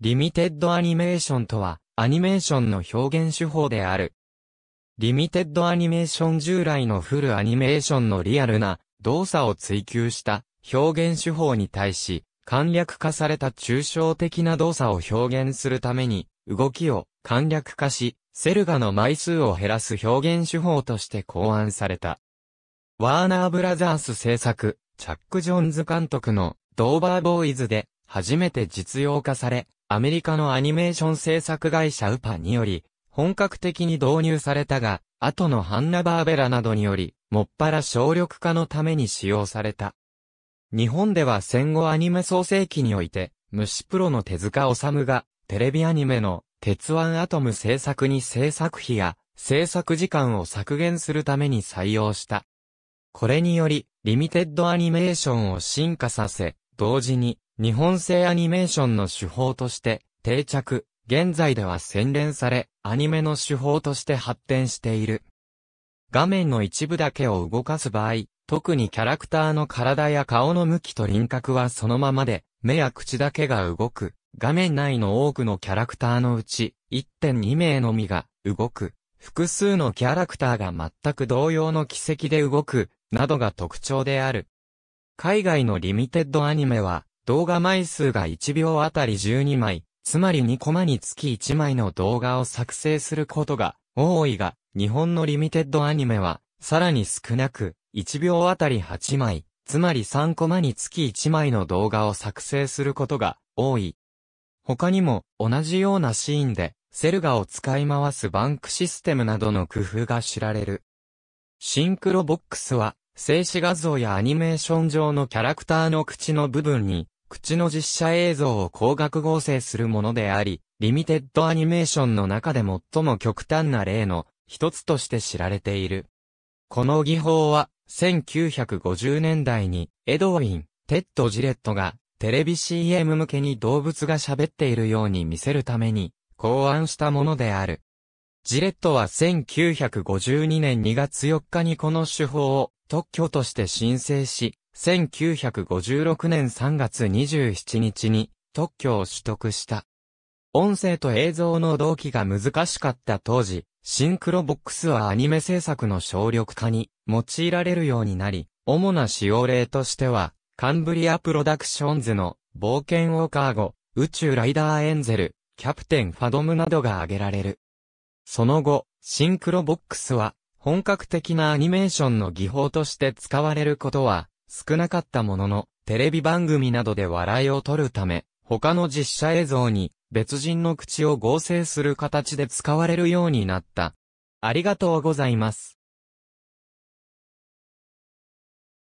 リミテッドアニメーションとは、アニメーションの表現手法である。リミテッドアニメーション従来のフルアニメーションのリアルな動作を追求した表現手法に対し、簡略化された抽象的な動作を表現するために、動きを簡略化し、セルガの枚数を減らす表現手法として考案された。ワーナーブラザース制作、チャック・ジョンズ監督のドーバーボーイズで初めて実用化され、アメリカのアニメーション制作会社ウパにより、本格的に導入されたが、後のハンナバーベラなどにより、もっぱら省力化のために使用された。日本では戦後アニメ創成期において、虫プロの手塚治虫が、テレビアニメの鉄腕アトム制作に制作費や制作時間を削減するために採用した。これにより、リミテッドアニメーションを進化させ、同時に日本製アニメーションの手法として定着、現在では洗練され、アニメの手法として発展している。画面の一部だけを動かす場合、特にキャラクターの体や顔の向きと輪郭はそのままで、目や口だけが動く。画面内の多くのキャラクターのうち、1.2名のみが動く。複数のキャラクターが全く同様の軌跡で動く、などが特徴である。海外のリミテッドアニメは、動画枚数が1秒あたり12枚、つまり2コマにつき1枚の動画を作成することが多いが、日本のリミテッドアニメは、さらに少なく、1秒あたり8枚、つまり3コマにつき1枚の動画を作成することが多い。他にも、同じようなシーンで、セルガを使い回すバンクシステムなどの工夫が知られる。シンクロボックスは、静止画像やアニメーション上のキャラクターの口の部分に、口の実写映像を光学合成するものであり、リミテッドアニメーションの中で最も極端な例の一つとして知られている。この技法は、1950年代に、エドウィン、テッド・ジレットが、テレビ CM 向けに動物が喋っているように見せるために、考案したものである。ジレットは1952年2月4日にこの手法を特許として申請し、1956年3月27日に特許を取得した。音声と映像の同期が難しかった当時、シンクロボックスはアニメ制作の省力化に用いられるようになり、主な使用例としては、カンブリアプロダクションズの冒険オーカーゴ、宇宙ライダーエンゼル、キャプテンファドムなどが挙げられる。その後、シンクロボックスは本格的なアニメーションの技法として使われることは少なかったものの、テレビ番組などで笑いを取るため、他の実写映像に別人の口を合成する形で使われるようになった。ありがとうございます。